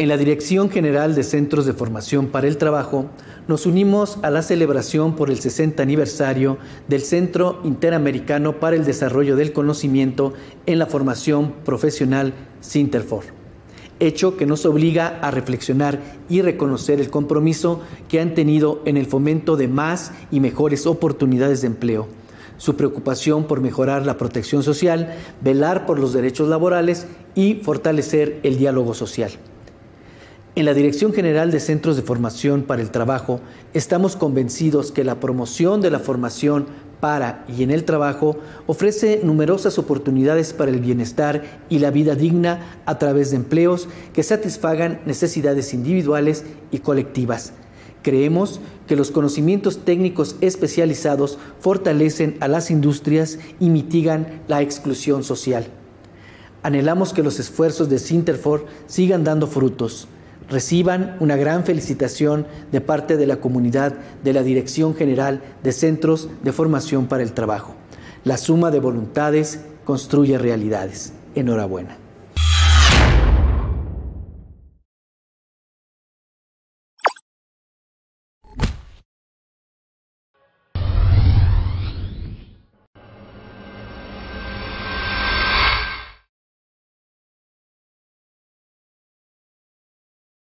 En la Dirección General de Centros de Formación para el Trabajo, nos unimos a la celebración por el 60 aniversario del Centro Interamericano para el Desarrollo del Conocimiento en la Formación Profesional Cinterfor, hecho que nos obliga a reflexionar y reconocer el compromiso que han tenido en el fomento de más y mejores oportunidades de empleo su preocupación por mejorar la protección social, velar por los derechos laborales y fortalecer el diálogo social. En la Dirección General de Centros de Formación para el Trabajo, estamos convencidos que la promoción de la formación para y en el trabajo ofrece numerosas oportunidades para el bienestar y la vida digna a través de empleos que satisfagan necesidades individuales y colectivas. Creemos que los conocimientos técnicos especializados fortalecen a las industrias y mitigan la exclusión social. Anhelamos que los esfuerzos de Sinterfor sigan dando frutos reciban una gran felicitación de parte de la comunidad de la Dirección General de Centros de Formación para el Trabajo. La suma de voluntades construye realidades. Enhorabuena.